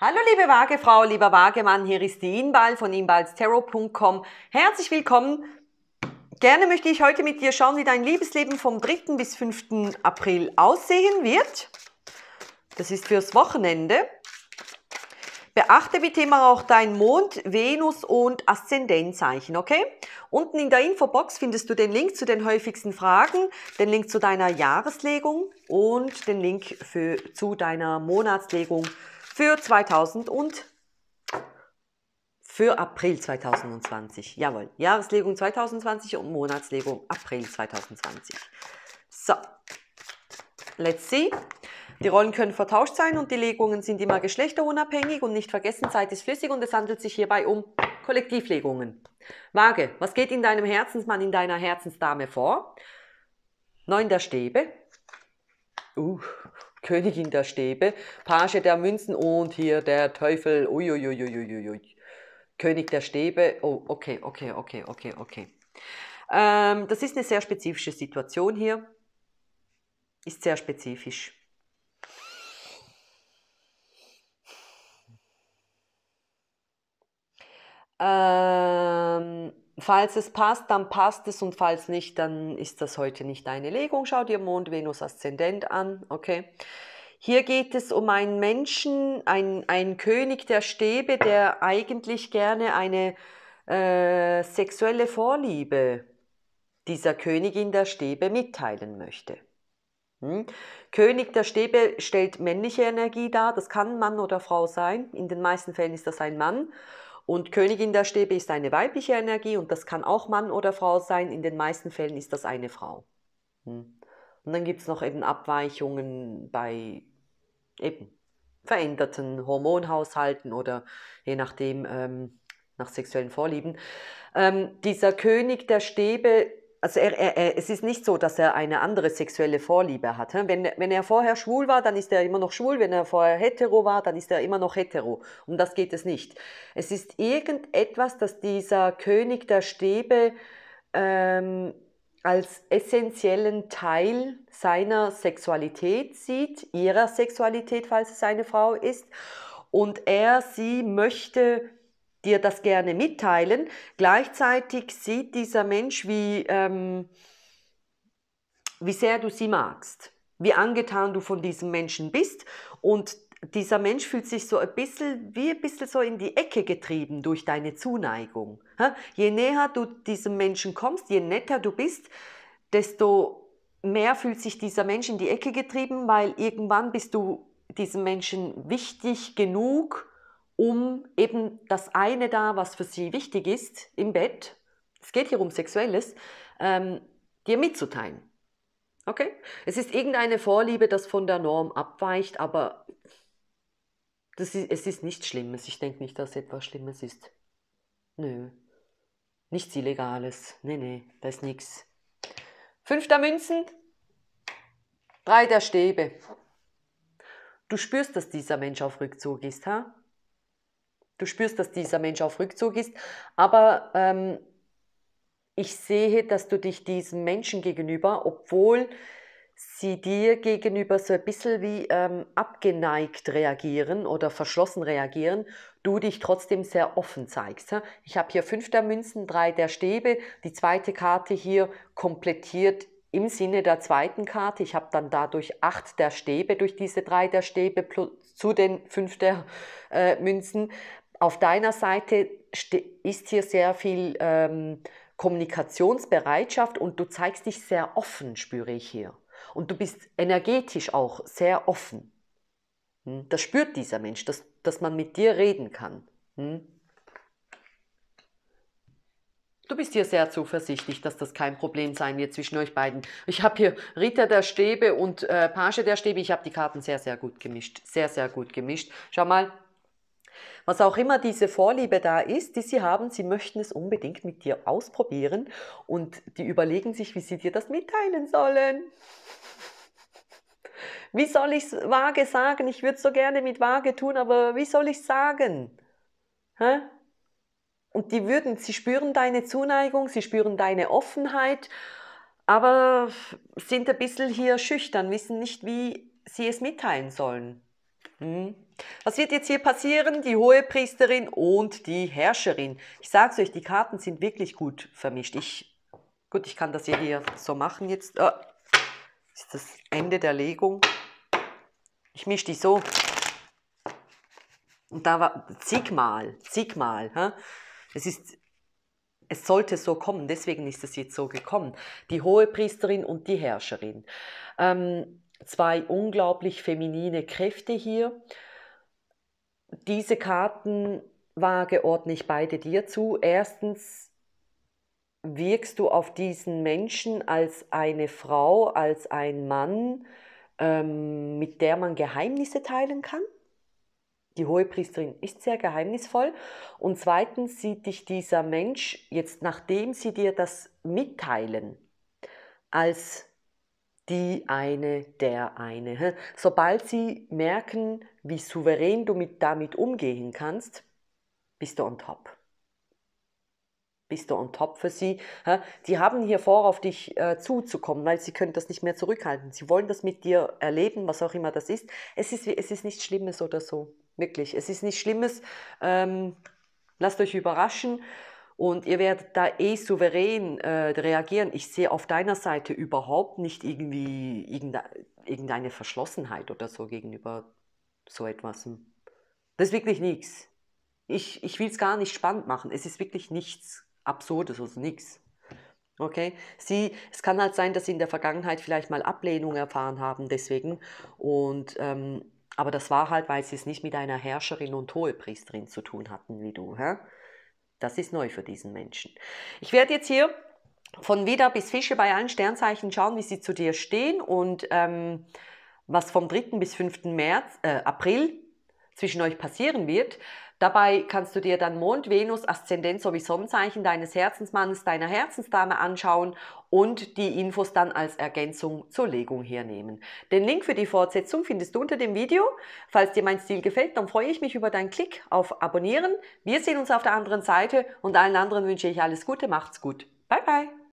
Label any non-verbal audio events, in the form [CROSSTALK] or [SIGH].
Hallo liebe Waagefrau, lieber Waagemann, hier ist die Inbal von inbalsterro.com. Herzlich willkommen. Gerne möchte ich heute mit dir schauen, wie dein Liebesleben vom 3. bis 5. April aussehen wird. Das ist fürs Wochenende. Beachte bitte immer auch dein Mond, Venus und Aszendenzzeichen, okay? Unten in der Infobox findest du den Link zu den häufigsten Fragen, den Link zu deiner Jahreslegung und den Link für, zu deiner Monatslegung für 2000 und für April 2020. Jawohl, Jahreslegung 2020 und Monatslegung April 2020. So, let's see. Die Rollen können vertauscht sein und die Legungen sind immer geschlechterunabhängig und nicht vergessen, Zeit ist flüssig und es handelt sich hierbei um Kollektivlegungen. Waage, was geht in deinem Herzensmann, in deiner Herzensdame vor? Neun der Stäbe. Uh, Königin der Stäbe, Page der Münzen und hier der Teufel, uiuiuiuiui. König der Stäbe, oh, okay, okay, okay, okay, okay. Ähm, das ist eine sehr spezifische Situation hier. Ist sehr spezifisch. Ähm, Falls es passt, dann passt es und falls nicht, dann ist das heute nicht deine Legung. Schau dir Mond, Venus, Aszendent an, okay? Hier geht es um einen Menschen, einen, einen König der Stäbe, der eigentlich gerne eine äh, sexuelle Vorliebe dieser Königin der Stäbe mitteilen möchte. Hm? König der Stäbe stellt männliche Energie dar, das kann Mann oder Frau sein, in den meisten Fällen ist das ein Mann. Und Königin der Stäbe ist eine weibliche Energie und das kann auch Mann oder Frau sein. In den meisten Fällen ist das eine Frau. Hm. Und dann gibt es noch eben Abweichungen bei eben veränderten Hormonhaushalten oder je nachdem ähm, nach sexuellen Vorlieben. Ähm, dieser König der Stäbe also er, er, er, es ist nicht so, dass er eine andere sexuelle Vorliebe hat. Wenn, wenn er vorher schwul war, dann ist er immer noch schwul. Wenn er vorher hetero war, dann ist er immer noch hetero. Um das geht es nicht. Es ist irgendetwas, das dieser König der Stäbe ähm, als essentiellen Teil seiner Sexualität sieht, ihrer Sexualität, falls es eine Frau ist. Und er sie möchte dir das gerne mitteilen. Gleichzeitig sieht dieser Mensch, wie, ähm, wie sehr du sie magst, wie angetan du von diesem Menschen bist und dieser Mensch fühlt sich so ein bisschen, wie ein bisschen so in die Ecke getrieben durch deine Zuneigung. Je näher du diesem Menschen kommst, je netter du bist, desto mehr fühlt sich dieser Mensch in die Ecke getrieben, weil irgendwann bist du diesem Menschen wichtig genug, um eben das eine da, was für sie wichtig ist im Bett, es geht hier um Sexuelles, ähm, dir mitzuteilen. Okay? Es ist irgendeine Vorliebe, das von der Norm abweicht, aber das ist, es ist nichts Schlimmes. Ich denke nicht, dass etwas Schlimmes ist. Nö. Nichts Illegales. Nee, nee, da ist nichts. Fünf der Münzen, drei der Stäbe. Du spürst, dass dieser Mensch auf Rückzug ist, ha? du spürst, dass dieser Mensch auf Rückzug ist, aber ähm, ich sehe, dass du dich diesen Menschen gegenüber, obwohl sie dir gegenüber so ein bisschen wie ähm, abgeneigt reagieren oder verschlossen reagieren, du dich trotzdem sehr offen zeigst. Ich habe hier fünf der Münzen, drei der Stäbe, die zweite Karte hier komplettiert im Sinne der zweiten Karte. Ich habe dann dadurch acht der Stäbe, durch diese drei der Stäbe zu den fünf der äh, Münzen auf deiner Seite ist hier sehr viel ähm, Kommunikationsbereitschaft und du zeigst dich sehr offen, spüre ich hier. Und du bist energetisch auch sehr offen. Hm? Das spürt dieser Mensch, dass, dass man mit dir reden kann. Hm? Du bist hier sehr zuversichtlich, dass das kein Problem sein wird zwischen euch beiden. Ich habe hier Ritter der Stäbe und äh, Page der Stäbe. Ich habe die Karten sehr, sehr gut gemischt. Sehr, sehr gut gemischt. Schau mal, was auch immer diese Vorliebe da ist, die sie haben, sie möchten es unbedingt mit dir ausprobieren und die überlegen sich, wie sie dir das mitteilen sollen. [LAUGHS] Wie soll ich es vage sagen? Ich würde es so gerne mit vage tun, aber wie soll ich sagen? Hä? Und die würden, sie spüren deine Zuneigung, sie spüren deine Offenheit, aber sind ein bisschen hier schüchtern, wissen nicht, wie sie es mitteilen sollen. Hm. Was wird jetzt hier passieren? Die Hohepriesterin und die Herrscherin. Ich sag's euch, die Karten sind wirklich gut vermischt. Ich, gut, ich kann das hier, so machen jetzt. Oh, ist das Ende der Legung? Ich mische die so. Und da war zigmal, zigmal. Hä? Es ist es sollte so kommen, deswegen ist es jetzt so gekommen. Die Hohepriesterin und die Herrscherin. Ähm, zwei unglaublich feminine Kräfte hier. Diese Karten Kartenwaage ordne ich beide dir zu. Erstens wirkst du auf diesen Menschen als eine Frau, als ein Mann, ähm, mit der man Geheimnisse teilen kann. Die Hohepriesterin ist sehr geheimnisvoll. Und zweitens sieht dich dieser Mensch jetzt, nachdem sie dir das mitteilen, als die eine, der eine. Sobald sie merken, wie souverän du mit, damit umgehen kannst, bist du on top. Bist du on top für sie? Die haben hier vor, auf dich äh, zuzukommen, weil sie können das nicht mehr zurückhalten. Sie wollen das mit dir erleben, was auch immer das ist. Es ist, es ist nichts Schlimmes oder so. Wirklich. Es ist nichts Schlimmes. Ähm, lasst euch überraschen. Und ihr werdet da eh souverän äh, reagieren. Ich sehe auf deiner Seite überhaupt nicht irgendwie irgendeine Verschlossenheit oder so gegenüber so etwas. Das ist wirklich nichts. Ich, ich will es gar nicht spannend machen. Es ist wirklich nichts Absurdes, also nichts. Okay? Sie, es kann halt sein, dass sie in der Vergangenheit vielleicht mal Ablehnung erfahren haben, deswegen. Und, ähm, aber das war halt, weil sie es nicht mit einer Herrscherin und Hohepriesterin zu tun hatten, wie du. Hä? Das ist neu für diesen Menschen. Ich werde jetzt hier von Widder bis Fische bei allen Sternzeichen schauen, wie sie zu dir stehen und ähm, was vom 3. bis 5. März, äh, April zwischen euch passieren wird. Dabei kannst du dir dann Mond, Venus, Aszendent sowie Sonnenzeichen deines Herzensmannes, deiner Herzensdame anschauen und die Infos dann als Ergänzung zur Legung hernehmen. Den Link für die Fortsetzung findest du unter dem Video. Falls dir mein Stil gefällt, dann freue ich mich über deinen Klick auf Abonnieren. Wir sehen uns auf der anderen Seite und allen anderen wünsche ich alles Gute, macht's gut. Bye bye.